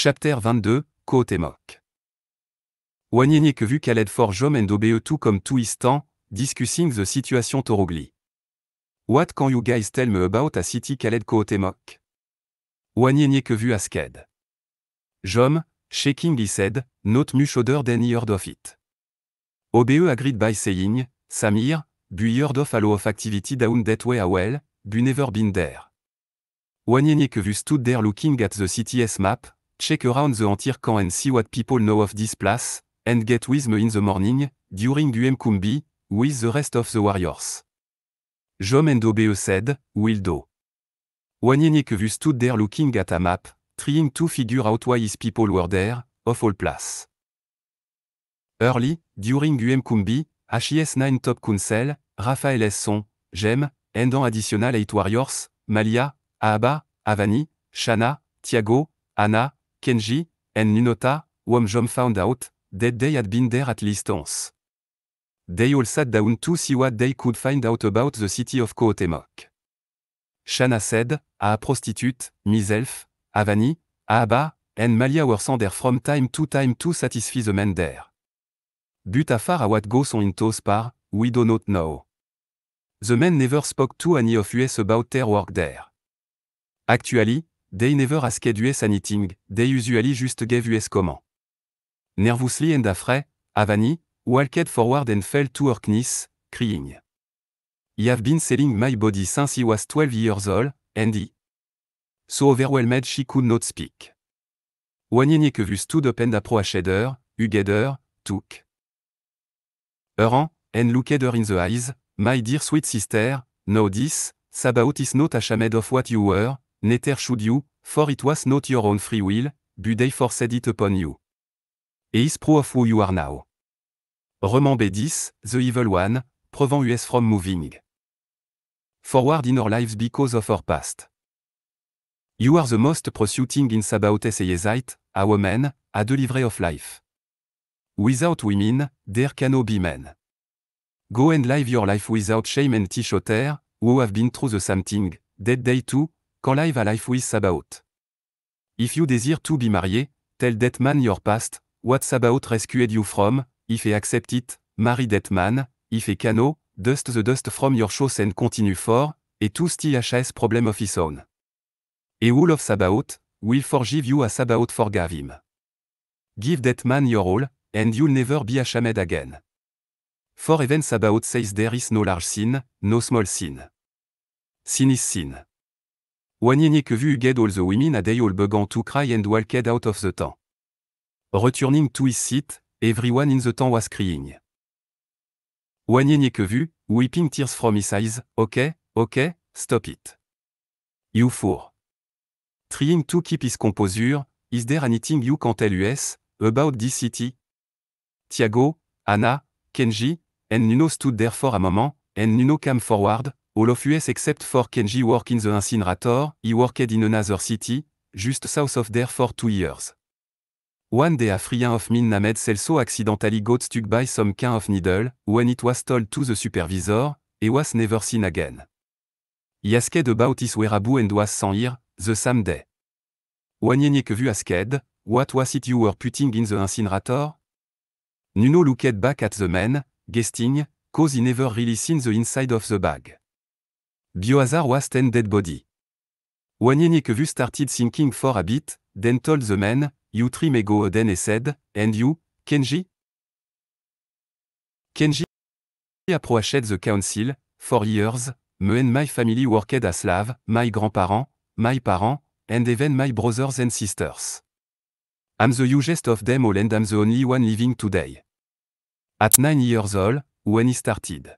Chapitre 22, Côte et Moc. Wanyenye que vu Khaled Jom and obe tout comme tout instant, discussing the situation Torogli. What can you guys tell me about a city Khaled Côte et Moc? Wanyenye que vu Asked. Jom, shaking he said, not much odor than he heard of it. OBE agreed by saying, Samir, bu heard of a lot of activity down that way a well, bu never been there. Wanyenye que vu stood there looking at the city's map, Check around the entire camp and see what people know of this place, and get with me in the morning, during Kumbi, with the rest of the warriors. Jom and Obe said, will do. stood there looking at a map, trying to figure out why his people were there, of all place. Early, during Umkumbi, HES9 Top Council, Raphaël S. Son, and Endan Additional 8 Warriors, Malia, Aaba, Avani, Shana, Thiago, Anna, Kenji, and Nunota, Wom Jom found out, that they had been there at least once. They all sat down to see what they could find out about the city of Kohotemok. Shana said, a ah, prostitute, Miself, Avani, aba ah, and Malia were sent there from time to time to satisfy the men there. But a what goes on in Tospar, we do not know. The men never spoke to any of us about their work there. Actually, they never asked us anything, they usually just gave us comment. Nervously and afraid, Avani, walked forward and fell to her knees, crying. have been selling my body since he was 12 years old, Andy. he. So overwhelmed she could not speak. Wanyenyekevu stood up and approached her, hugged her, took. Her hand, and looked her in the eyes, my dear sweet sister, no this, sabautis is not ashamed of what you were, Neither should you, for it was not your own free will, but they forced it upon you. Et is proof of who you are now. Roman B10, The Evil One, Prevent US from Moving. Forward in our lives because of our past. You are the most pursuing in about essayesite, a woman, a delivery of life. Without women, there cannot be men. Go and live your life without shame and t who have been through the same thing, dead day too, quand live a life with Sabaoth. If you desire to be married, tell that man your past, what about rescued you from, if he accept it, marry that man, if he cano, oh, dust the dust from your shoes and continue for, et to still has problem of his own. Et all of Sabaoth, will forgive you as Sabaoth forgave him. Give that man your all, and you'll never be ashamed again. For even Sabaoth says there is no large sin, no small sin. Sin is sin que vu get all the women a day all began to cry and walked out of the town. Returning to his seat, everyone in the town was crying. que vu, weeping tears from his eyes, ok, ok, stop it. You four. Trying to keep his composure, is there anything you can tell us, about this city? Tiago, Anna, Kenji, and Nuno stood there for a moment, and Nuno came forward, All of US except for Kenji work in the incinerator, he worked in another city, just south of there for two years. One day a of mine named Celso accidentally got stuck by some kind of needle, when it was told to the supervisor, and was never seen again. He asked about his whereabouts and was sans here, the same day. One que vu asked, what was it you were putting in the incinerator? Nuno looked back at the men, guessing, cause he never really seen the inside of the bag. Biohazard was ten dead body. One que vu started thinking for a bit, then told the men, you three may go then said, and you, Kenji? Kenji approached the council, for years, me and my family worked as slave, my grandparents, my parents, and even my brothers and sisters. I'm the youngest of them all and I'm the only one living today. At nine years old, when he started.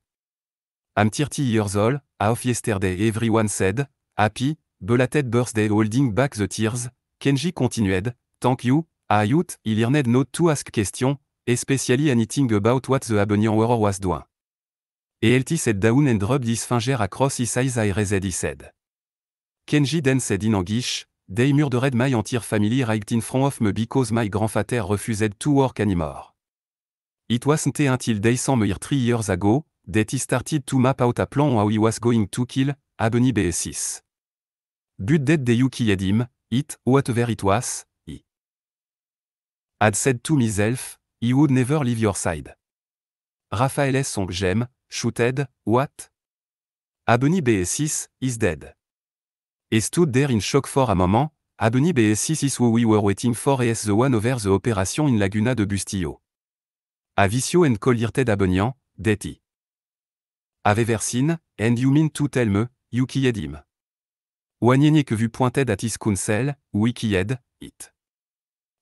I'm 30 years old, of yesterday everyone said, happy, belated birthday holding back the tears, Kenji continued, thank you, I youth, il not to ask question, especially anything about what the Abenian war was doing. eltis said down and rubbed his finger across his eyes IRZ he said. Kenji then said in anguish, they murdered my entire family right in front of me because my grandfather refused to work anymore. It wasn't until they saw me here three years ago, that started to map out a plan how he was going to kill Abeni BS6. But that you had him, it, whatever it was, he had said to myself, he would never leave your side. Raphael Song Gem, shooted, what? Abeni BS6 is dead. He stood there in shock for a moment, Abeni BS6 is who we were waiting for as the one over the operation in Laguna de Bustillo. Avicio and Collirted Abonian, Detti. Ave Versin, and you mean to tell me, you kiedim. que vu pointed at his counsel, we it.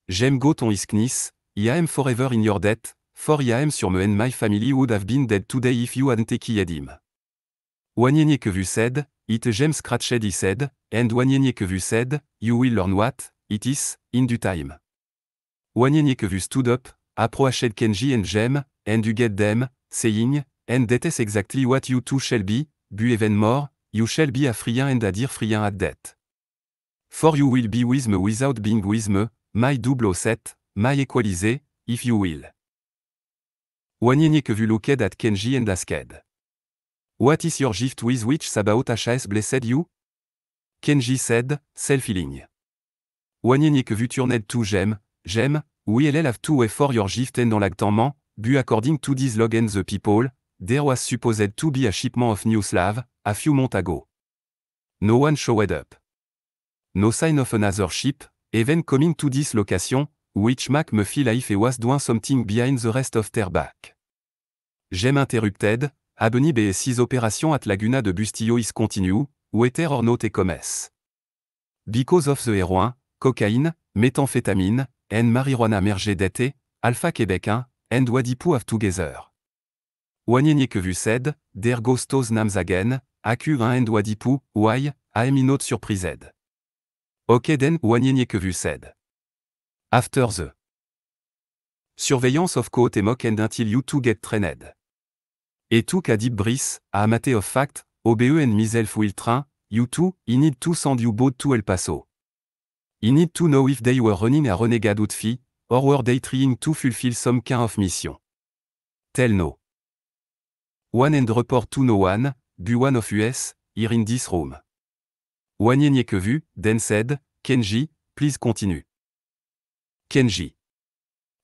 J'aime go ton isknis, I am forever in your debt, for I am sur me and my family would have been dead today if you hadn't kiedim. Wanyenye que vu said, it j'aime scratched he said, and wanyenye que vu said, you will learn what, it is, in due time. Wanyenye que vu stood up, approached Kenji and Jem, and you get them, saying, And that is exactly what you two shall be, but even more, you shall be a free and a dear free at that. For you will be with me without being with me, my set, my equalize, if you will. Wanyenye que vu looked at Kenji and asked. What is your gift with which Sabaot has blessed you? Kenji said, self-healing. Wanyenye que vu turned to j'aime, j'aime, we all have to wait for your gift and en l'actement, bu according to this log and the people, there was supposed to be a shipment of new Slav, a few months ago. No one showed up. No sign of another ship, even coming to this location, which Mac me feel life was doing something behind the rest of their back. J'aime interrupted, Abeni b six opération at Laguna de Bustillo is continue, whether or not et commerce. Because of the heroin, cocaine, méthamphétamine, and marijuana merged d'été, Alpha Québec 1, and put have together c'ed, der Gostos Namzagen, AQ1 dipu, Y, surprise Surprised. Ok den sed. After the. Surveillance of Coat et Mock and until you two get trained. Et tout a dit a Amate of fact, OBE and myself will train, you two, I need to send you both to El Paso. I need to know if they were running a renegade outfit, or were they trying to fulfill some kind of mission. Tell no. One and report to no one, be one of us, here in this room. One que vu, then said, Kenji, please continue. Kenji.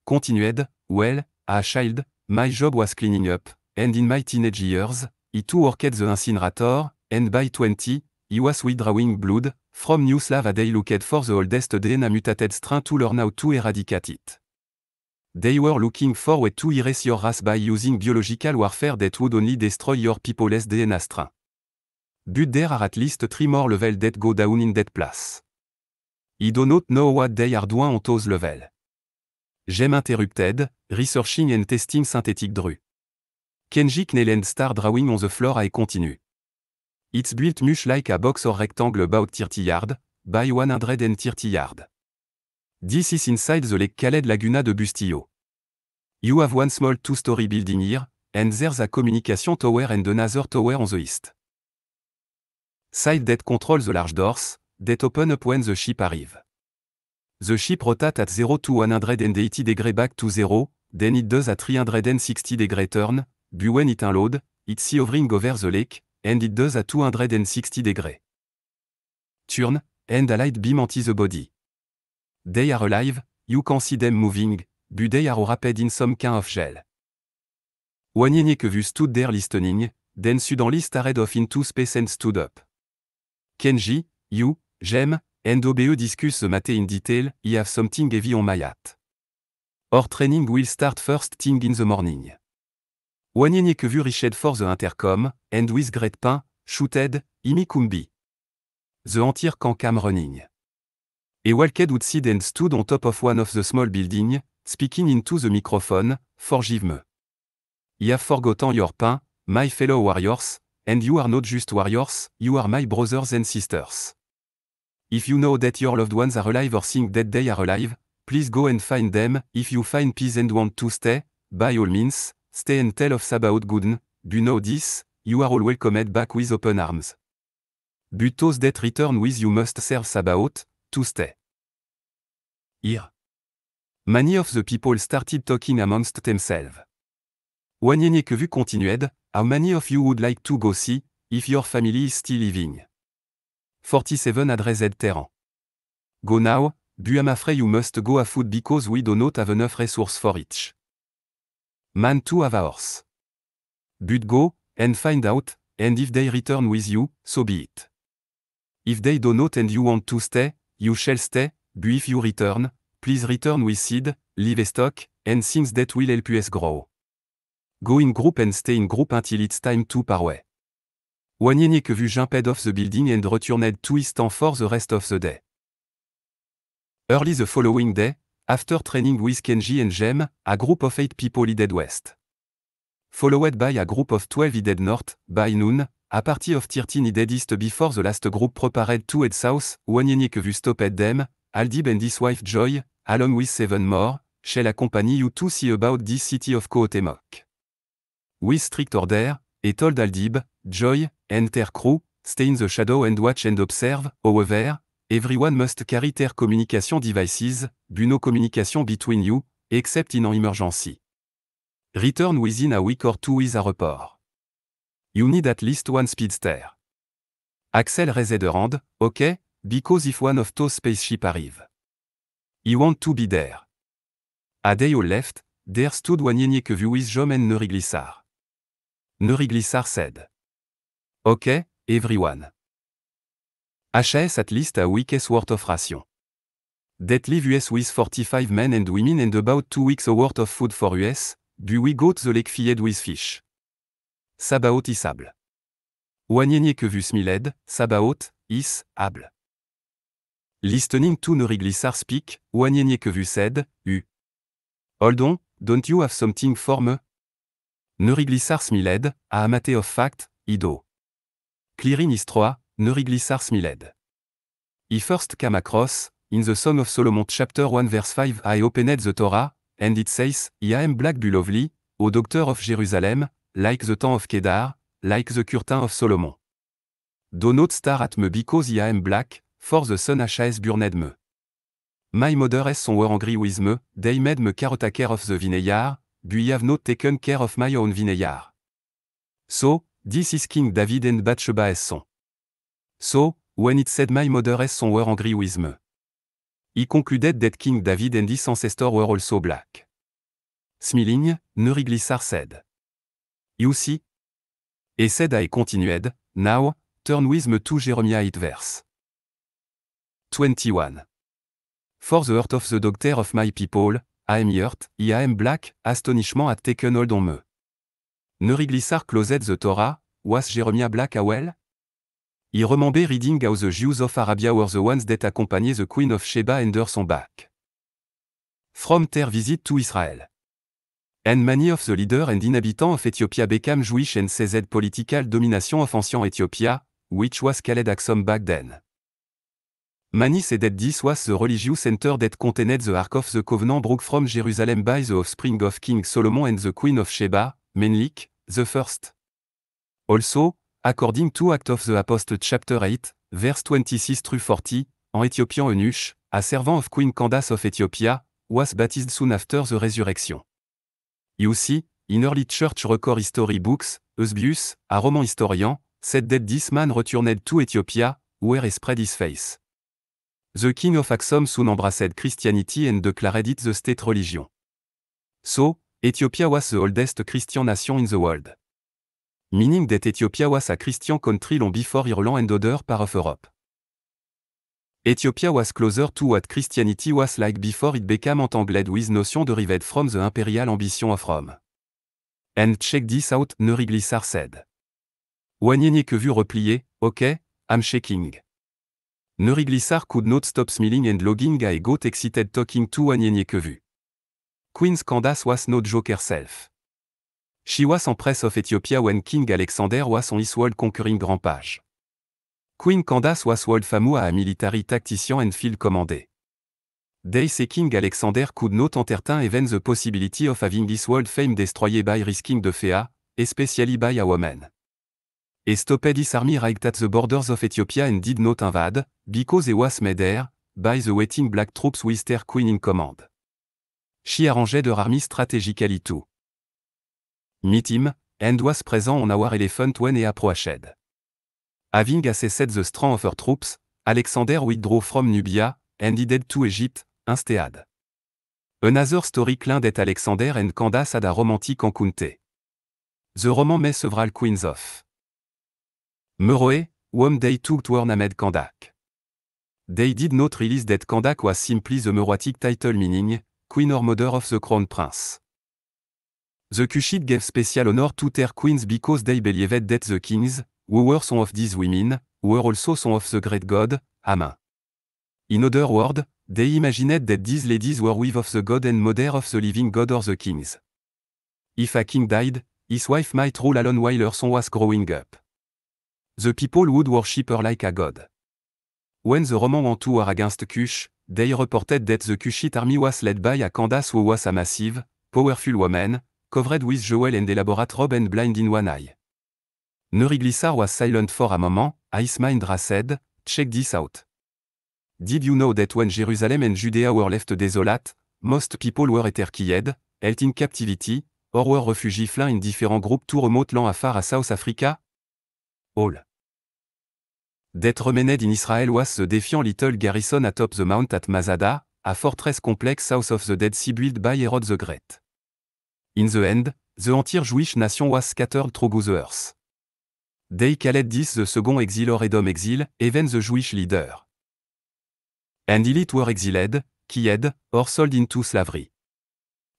Continued, well, a ah, child, my job was cleaning up, and in my teenage years, he too worked the incinerator, and by 20, he was withdrawing blood, from New a day looked for the oldest DNA mutated strain to learn how to eradicate it. They were looking for way to erase your race by using biological warfare that would only destroy your people's DNA strain. But there are at least three more level that go down in that place. I don't know what they are doing on those level. J'aime interrupted, researching and testing synthetic Dru. Kenji Knelland star drawing on the floor I continue. It's built much like a box or rectangle about 30 yards, by and 30 yards. This is inside the Lake Khaled Laguna de Bustillo. You have one small two-story building here, and there's a communication tower and another tower on the east. Side that controls the large doors, that open up when the ship arrive. The ship rotates at 0 to 180 degrees back to 0, then it does a 360 degrees turn, but when it unload, it's hovering over the lake, and it does a 260 degrees turn, and a light beam anti the body. They are alive, you can see them moving, but they are rapid in some kind of gel. One vu stood there listening, then suddenly started off into space and stood up. Kenji, you, Jem, and OBE discuss the matter in detail, I have something heavy on my hat. Our training will start first thing in the morning. One vu reached for the intercom, and with great pain, imi kumbi. The entire camp cam running et Walked outside and stood on top of one of the small buildings, speaking into the microphone, forgive me. I have forgotten your pain, my fellow warriors, and you are not just warriors, you are my brothers and sisters. If you know that your loved ones are alive or think that they are alive, please go and find them, if you find peace and want to stay, by all means, stay and tell of about Gooden, you know this, you are all welcomed back with open arms. But those that return with you must serve Sabaoth, Here. Many of the people started talking amongst themselves. vu continued, How many of you would like to go see, if your family is still living? 47 addressed Terran. Go now, but I'm afraid you must go afoot because we do not have enough resources for each. Man to have a horse. But go, and find out, and if they return with you, so be it. If they do not and you want to stay, You shall stay, but if you return, please return with seed, a stock, and things that will help us grow. Go in group and stay in group until it's time to parway. away. Wanyenye que vu jumped off the building and returned to his stand for the rest of the day. Early the following day, after training with Kenji and Jem, a group of 8 people headed west. Followed by a group of 12 headed north, by noon, a party of 13 Deadist before the last group prepared to head south, one unique view stop at them, Aldib and his wife Joy, along with seven more, shall accompany you to see about this city of co-temok. With strict order, et told Aldib, Joy, enter crew, stay in the shadow and watch and observe, however, everyone must carry their communication devices, but no communication between you, except in an emergency. Return within a week or two with a report. You need at least one speedster. Axel raised de hand, OK, because if one of those spaceship arrive. He want to be there. A day all left, there stood one view with Jom and Neuriglissar. Neuriglissar said. OK, everyone. HS at least a week's worth of ration. That leave US with 45 men and women and about two weeks worth of food for US, do we go to the lake filled with fish? Sabaoth isable. que vu miled, Sabaoth, is, able. Listening to Neuriglissar speak, que vu said, u. Hold on, don't you have something for me? Neuriglissar smiled, a amate of fact, ido. Clearing is troa, Neuriglissar smiled. He first came across, in the Song of Solomon chapter 1 verse 5 I opened the Torah, and it says, I am black Lee, O doctor of Jerusalem, like the tongue of Kedar, like the Curtain of Solomon. not star at me because I am black, for the sun has burned me. My mother is son were angry with me, they made me carota care of the vineyard, but I have not taken care of my own vineyard. So, this is King David and Bathsheba is son. So, when it said my mother is son were angry with me. He concluded that King David and his ancestor were also black. Smiling, Nuriglissar said. You see? Et said I continued, now, turn with me to Jeremiah 8 verse. 21. For the hurt of the doctor of my people, I am hurt, I am black, astonishment at taken hold on me. Ne reglissar closet the Torah, was Jeremiah black well ?»« I remember reading how the Jews of Arabia were the ones that accompanied the Queen of Sheba and her son back. From their visit to Israel. And many of the leader and inhabitants of Ethiopia became Jewish and CZ political domination of ancient Ethiopia, which was called Axum back then. Mani that this was the religious center that contained the Ark of the Covenant broke from Jerusalem by the offspring of King Solomon and the Queen of Sheba, Menlik, the first. Also, according to Act of the Apostles chapter 8, verse 26 through 40, en Ethiopian eunuch, a servant of Queen Candace of Ethiopia, was baptized soon after the resurrection see, In Early Church Record History Books, Eusebius, a roman historian, Said that this man returned to Ethiopia, where he spread his face. The king of Axum soon embraced Christianity and declared it the state religion. So, Ethiopia was the oldest Christian nation in the world. Meaning that Ethiopia was a Christian country long before Ireland and other parts of Europe. Ethiopia was closer to what Christianity was like before it became entangled with notion derived from the imperial ambition of Rome. And check this out, Neuriglissar said. Wanyenye que vu replié, ok, I'm shaking. Neuriglissar could not stop smiling and logging I got excited talking to Wanyenye que vu. Queen's Candace was not joke herself. She was Empress of Ethiopia when King Alexander was on his world conquering grand page. Queen Candace Waswold Famu a military tactician and field commandé. Day King Alexander could not entertain even the possibility of having this world fame destroyed by risking the FEA, especially by a woman. Et stopped his army right at the borders of Ethiopia and did not invade, because it was made there, by the waiting black troops with their queen in command. She arranged her army strategically too. Meet him, and was present on our elephant when he approached. Having assessed the strength of her troops, Alexander withdrew from Nubia, and headed to Egypt, instead. Another story clin that Alexander and Candace had a romantic encounter. The roman met several queens of Meroe, whom they took to named Kandak. They did not release that Kandak was simply the Meroitic title meaning, Queen or Mother of the Crown Prince. The Kushit gave special honor to their queens because they believed that the kings, Were some of These Women, who Were Also some of the Great God, Amen. In other words, they imagined that these ladies were with of the God and mother of the living God or the kings. If a king died, his wife might rule alone while her son was growing up. The people would worship her like a god. When the Roman went war against Cush, they reported that the Kushite army was led by a Candace who was a massive, powerful woman, covered with jewel and elaborate robe and blind in one eye. Nuri was silent for a moment, Indra said, check this out. Did you know that when Jerusalem and Judea were left desolate, most people were eterkied, held in captivity, or were refugees fleeing in different groups to remote land afar à South Africa? All. That remained in Israel was the defiant little garrison atop the mount at Mazada, a fortress complex south of the Dead Sea built by Herod the Great. In the end, the entire Jewish nation was scattered through the earth. Dei Khaled 10 the second exil or Edom exil, even the Jewish leader. And elite were exiled, Kied, or sold into slavery.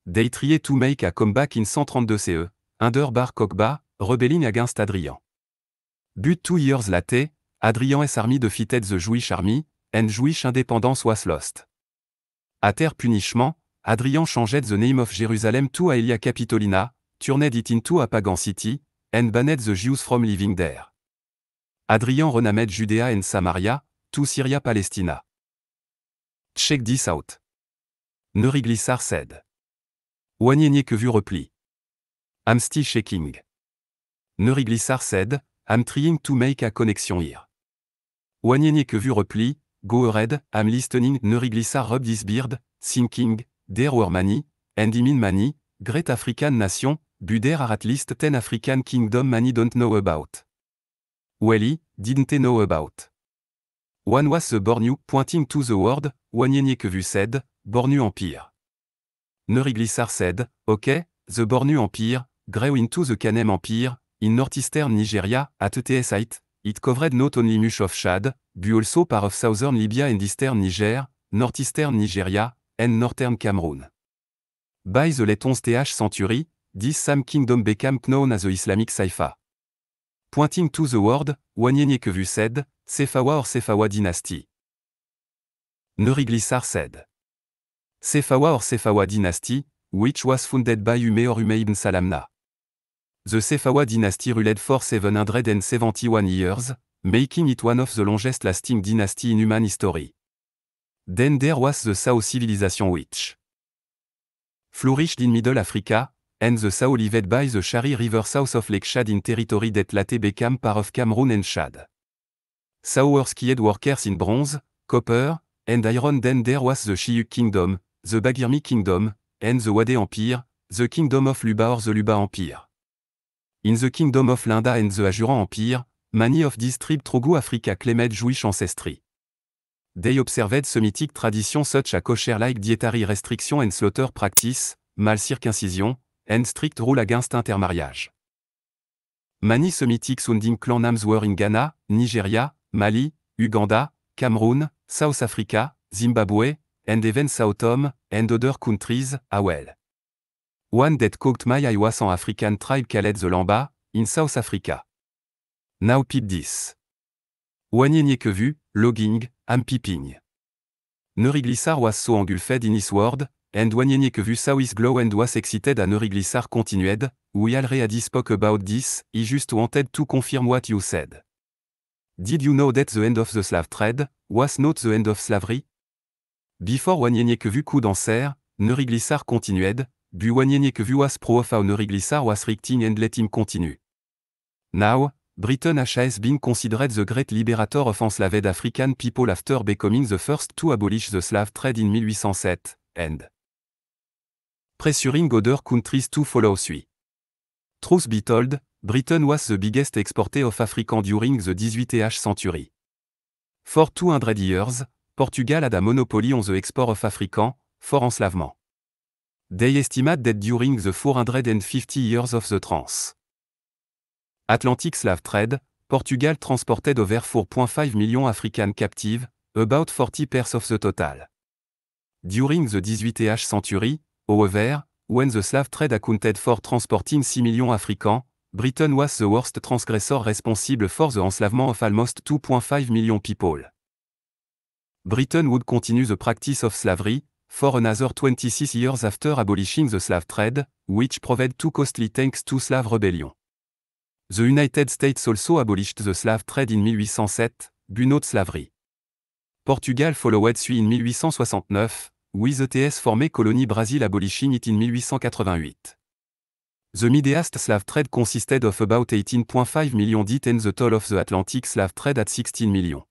Dei tried to make a comeback in 132 CE, under bar Kokba, rebelling against Adrian. But two years Adrian S army defeated the Jewish army, and Jewish independence was lost. A terre punishment, Adrian changed the name of Jerusalem to Aelia Capitolina, turned it into a pagan city, and banned the Jews from living there. Adrian renamed Judea and Samaria, to Syria Palestina. Check this out. Neuri said. Wanyenye que vu repli. I'm still shaking. Neuriglissar said, I'm trying to make a connection here. Wanyenye que vu repli, go ahead, am listening. Neuriglissar Glissar rub this beard, thinking, there were and many, great African nation, Buder are at least 10 African kingdom many don't know about. Welly, didn't they know about. One was the Bornu, pointing to the word, vu said, Bornu Empire. Neuriglissar said, OK, the Bornu Empire, grew into the Kanem Empire, in northeastern Nigeria, at TS it covered not only much of Chad, but also part of southern Libya and eastern Niger, northeastern Nigeria, and northern Cameroon. By the 11 TH century, Dis Sam Kingdom became known as the Islamic Saifa. Pointing to the word, Wanyenyekevu said, Sefawa or Sefawa dynasty. Nuriglissar said. Sefawa or Sefawa dynasty, which was founded by Ume or Ume ibn Salamna. The Sefawa dynasty ruled for seventy-one years, making it one of the longest lasting dynasty in human history. Then there was the Sao civilization which flourished in Middle Africa, and the Sao lived by the Shari River south of Lake Chad in territory that Late par of Cameroon and Chad. Sour skied workers in bronze, copper, and iron then there was the Shiyuk Kingdom, the Bagirmi Kingdom, and the Wade Empire, the Kingdom of Luba or the Luba Empire. In the Kingdom of Linda and the Ajuran Empire, many of these tribes Africa claimed Jewish ancestry. They observed Semitic tradition such as kosher-like dietary restriction and slaughter practice, mal circoncision, and strict rule against intermarriage. Mani Semitic sounding clan names were in Ghana, Nigeria, Mali, Uganda, Cameroun, South Africa, Zimbabwe, and even Southom, and other countries, as well. One that cooked my iwasan African tribe called the Lamba, in South Africa. Now peep this. que vu, logging, am peeping. Neuriglissar was so engulfed in his and que vu saw is glow and was excited a reglissar continued, we already spoke about this, I just wanted to confirm what you said. Did you know that the end of the slave trade, was not the end of slavery? Before one que vu coup danser, reglissar continued, bu one que vu was pro of how reglissar was richting and let him continue. Now, Britain has been considered the great liberator of enslaved African people after becoming the first to abolish the slave trade in 1807, and pressuring other countries to follow suit. Truth be told, Britain was the biggest exporter of African during the 18th century. For 200 years, Portugal had a monopoly on the export of African, for enslavement. They estimate that during the 450 years of the trans. Atlantic slave Trade, Portugal transported over 4.5 million African captives, about 40 pairs of the total. During the 18th century, However, when the slave trade accounted for transporting 6 million Africans, Britain was the worst transgressor responsible for the enslavement of almost 2.5 million people. Britain would continue the practice of slavery, for another 26 years after abolishing the slave trade, which proved too costly thanks to slave rebellion. The United States also abolished the slave trade in 1807, but not slavery. Portugal followed suit in 1869, With ETS formé colonie Brazil abolition it in 1888. The Mideast slave trade consisted of about 18.5 million dit and the toll of the Atlantic slave trade at 16 million.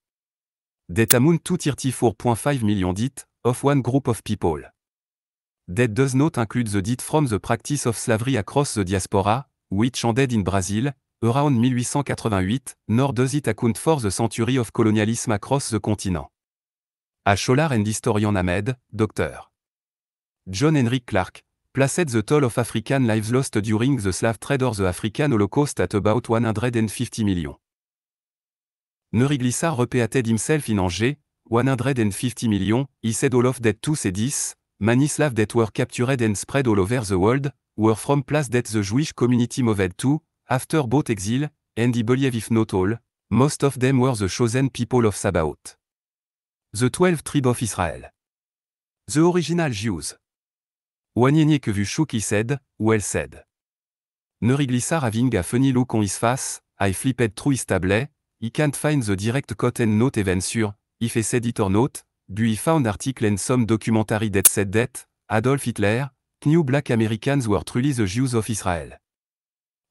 That amount to 34.5 million dit, of one group of people. That does not include the dit from the practice of slavery across the diaspora, which ended in Brazil, around 1888, nor does it account for the century of colonialism across the continent à Scholar and Historian Ahmed, Dr. John henry Clark, placed the toll of African lives lost during the slave trade or the African Holocaust at about 150 million. Neuriglissa repeated himself in Angers, 150 million, he said all of that to et this, many slaves that were captured and spread all over the world, were from place that the Jewish community moved to, after both exile, and he believed if not all, most of them were the chosen people of Sabahot. The Twelve Tribes of Israel. The Original Jews. Wanyenye qui cède, ou elle cède. Neuriglissa Raving a on his Isfas, I Flipped True tablet, He Can't Find the Direct Cot and Note Even Sur, If Said It or Not, But he Found Article and Some Documentary that Said That, Adolf Hitler, New Black Americans Were Truly the Jews of Israel.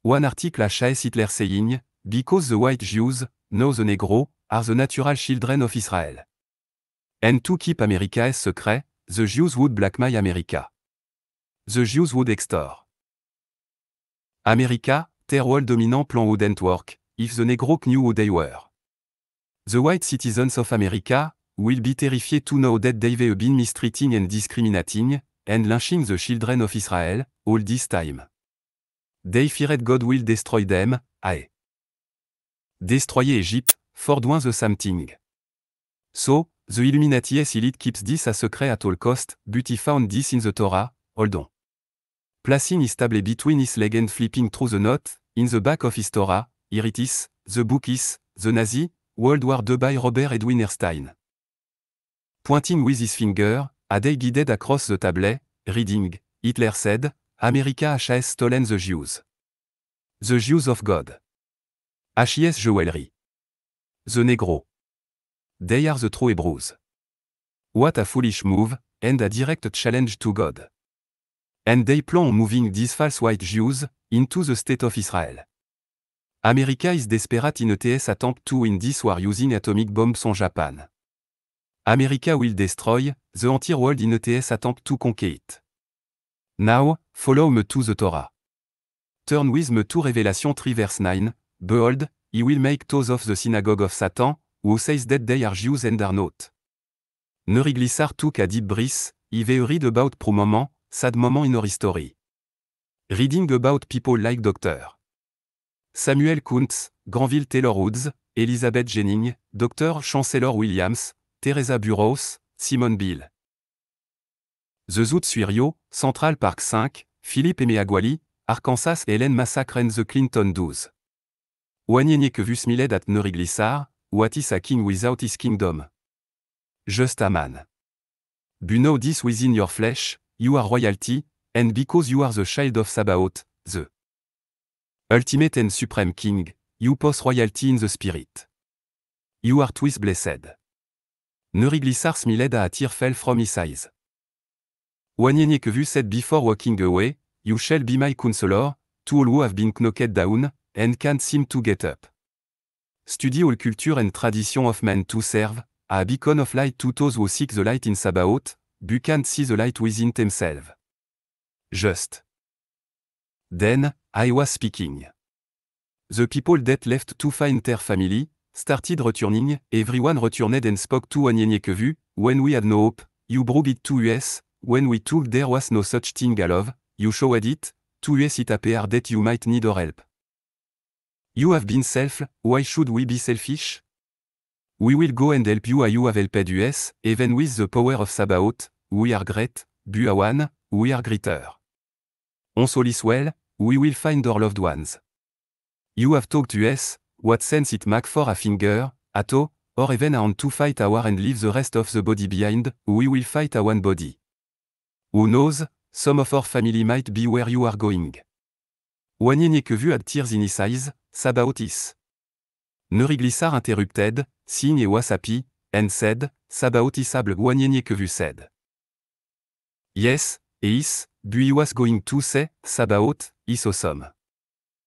One Article a H.S. Hitler Saying, Because the White Jews, No the Negro, Are the Natural Children of Israel. And to keep America secret, the Jews would blackmail America. The Jews would extort. America, their world dominant plan wouldn't work, if the Negro knew who they were. The white citizens of America will be terrified to know that they've been mistreating and discriminating, and lynching the children of Israel, all this time. They feared God will destroy them, aye. destroy Egypt, doing the thing. So, The Illuminati S elite keeps this a secret at all cost, but he found this in the Torah, hold on. Placing his table between his leg and flipping through the note, in the back of his Torah, Iritis, the book is, The Nazi, World War II by Robert Edwin Erstein. Pointing with his finger, a day guided across the tablet, reading, Hitler said, America has stolen the Jews. The Jews of God. HIS Jewelry. The Negro. They are the true Hebrews. What a foolish move, and a direct challenge to God. And they plan on moving these false white Jews into the state of Israel. America is desperate in ETS attempt to win this war using atomic bombs on Japan. America will destroy the entire world in ETS attempt to conquer it. Now, follow me to the Torah. Turn with me to Revelation 3 verse 9, Behold, he will make those of the synagogue of Satan, Who says that day are Jews and are not? Neuriglissar took a deep breath, I've read about pro moment, sad moment in our history. Reading about people like Dr. Samuel Kuntz, Granville Taylor Woods, Elizabeth Jenning, Dr. Chancellor Williams, Teresa Burroughs, Simone Bill. The Zoot Suirio, Central Park 5, Philippe Emeagwali, Arkansas Hélène Massacre and the Clinton 12. Oignénié que at Neuriglissar, What is a king without his kingdom? Just a man. But know this within your flesh, you are royalty, and because you are the child of Sabaoth, the ultimate and supreme king, you possess royalty in the spirit. You are twice blessed. Neuriglissars miled a tear fell from his eyes. que vu said before walking away, you shall be my counselor, to all who have been knocked down, and can't seem to get up. Study all culture and tradition of men to serve, a beacon of light to those who seek the light in Sabaoth, can't see the light within themselves. Just. Then, I was speaking. The people that left to find their family, started returning, everyone returned and spoke to one vu, when we had no hope, you brought it to us, when we told there was no such thing a you showed it, to us it appeared that you might need our help. You have been self, why should we be selfish? We will go and help you you have helped us, even with the power of Sabaoth, we are great, Buawan, we are greater. On solis well, we will find our loved ones. You have talked to us, what sense it makes for a finger, a toe, or even a hand to fight our and leave the rest of the body behind, we will fight a one body. Who knows, some of our family might be where you are going. One que vu at tears in his eyes, Sabaotis. Neuriglissar interrupted, signe et wasapi, said, sabaotisable said. Yes, eis, was going to say, sabaot, isosom.